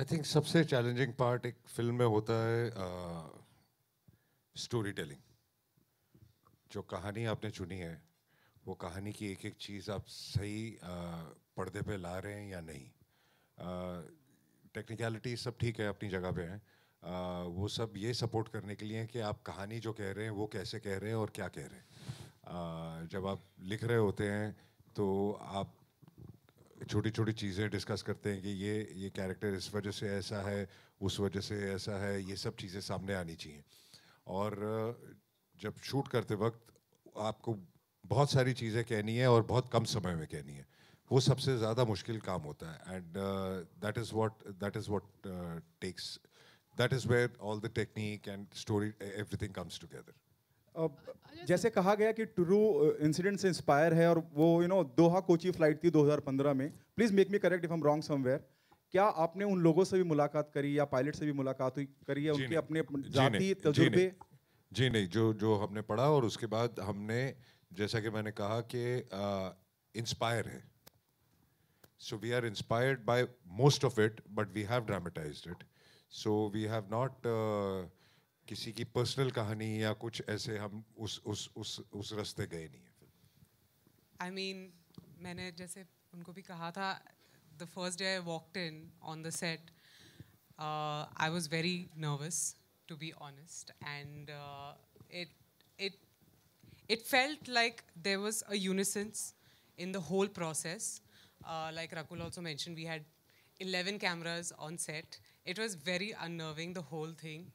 आई think सबसे challenging part एक film में होता है स्टोरी uh, टेलिंग जो कहानी आपने चुनी है वो कहानी की एक एक चीज़ आप सही uh, पर्दे पे ला रहे हैं या नहीं टेक्निकलिटी uh, सब ठीक है अपनी जगह पे है uh, वो सब ये सपोर्ट करने के लिए कि आप कहानी जो कह रहे हैं वो कैसे कह रहे हैं और क्या कह रहे हैं uh, जब आप लिख रहे होते हैं तो आप छोटी छोटी चीज़ें डिस्कस करते हैं कि ये ये कैरेक्टर इस वजह से ऐसा है उस वजह से ऐसा है ये सब चीज़ें सामने आनी चाहिए और जब शूट करते वक्त आपको बहुत सारी चीज़ें कहनी है और बहुत कम समय में कहनी है वो सबसे ज़्यादा मुश्किल काम होता है and that is what that is what takes that is where all the technique and story everything comes together जैसे कहा गया कि ट्रू इंसिडेंट uh, से इंस्पायर है और वो you know Doha Kochi flight थी 2015 में please make me correct if am wrong somewhere क्या आपने उन लोगों से भी मुलाकात करी या पायलट से भी मुलाकात हुई करी है उनके अपने जाति तजुर्बे जी नहीं जो जो हमने पढ़ा और उसके बाद हमने जैसा कि मैंने कहा कि इंस्पायर uh, है so we are inspired by most of it but we have dramatized it so we have not किसी की पर्सनल कहानी या कुछ ऐसे हम उस उस उस उस रास्ते गए नहीं आई मीन मैंने जैसे उनको भी कहा था the first day I walk in on the set I was very nervous to be honest and it it it felt like there was a nuisance in the whole process like Rakul also mention we had eleven cameras on set it was very unnerving the whole thing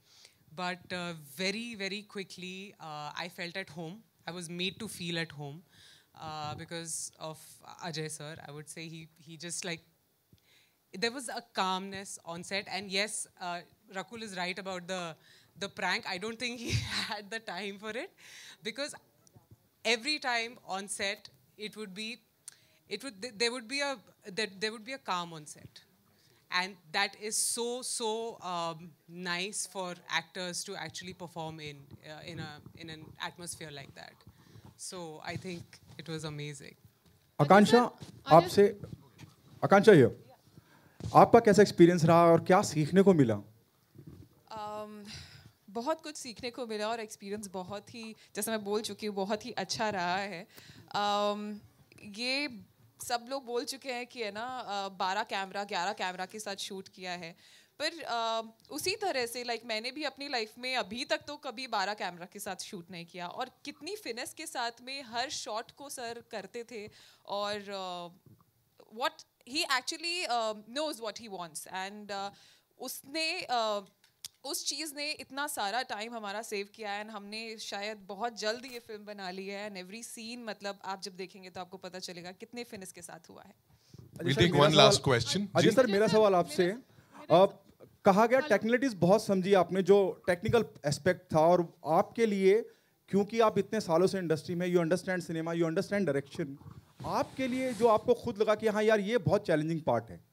But uh, very, very quickly, uh, I felt at home. I was made to feel at home uh, because of Ajay sir. I would say he, he just like, there was a calmness on set. And yes, uh, Rakul is right about the, the prank. I don't think he had the time for it because every time on set, it would be, it would, there would be a, there, there would be a calm on set and that is so so um, nice for actors to actually perform in uh, in a in an atmosphere like that. So I think it was amazing. Akansha, आपसे आकांक्षा ये आपका कैसा experience रहा और क्या सीखने को मिला बहुत कुछ सीखने को मिला और एक्सपीरियंस बहुत ही जैसा मैं बोल चुकी हूँ बहुत ही अच्छा रहा है um, ये सब लोग बोल चुके हैं कि है ना बारह कैमरा ग्यारह कैमरा के साथ शूट किया है पर उसी तरह से लाइक मैंने भी अपनी लाइफ में अभी तक तो कभी बारह कैमरा के साथ शूट नहीं किया और कितनी फिनेस के साथ में हर शॉट को सर करते थे और what he actually knows what he wants and उसने uh, उस चीज़ ने इतना सारा टाइम हमारा सेव किया है एंड हमने शायद बहुत जल्द ये फिल्म बना ली है एंड एवरी सीन मतलब आप जब देखेंगे तो आपको पता चलेगा कितने फिनिश के साथ हुआ है अजय सर मेरा सवाल आपसे है कहा गया टेक्निकलिटीज बहुत समझी आपने जो टेक्निकल एस्पेक्ट था और आपके लिए क्योंकि आप इतने सालों से इंडस्ट्री में you understand cinema you understand direction आपके लिए जो आपको खुद लगा कि हाँ यार ये बहुत चैलेंजिंग पार्ट है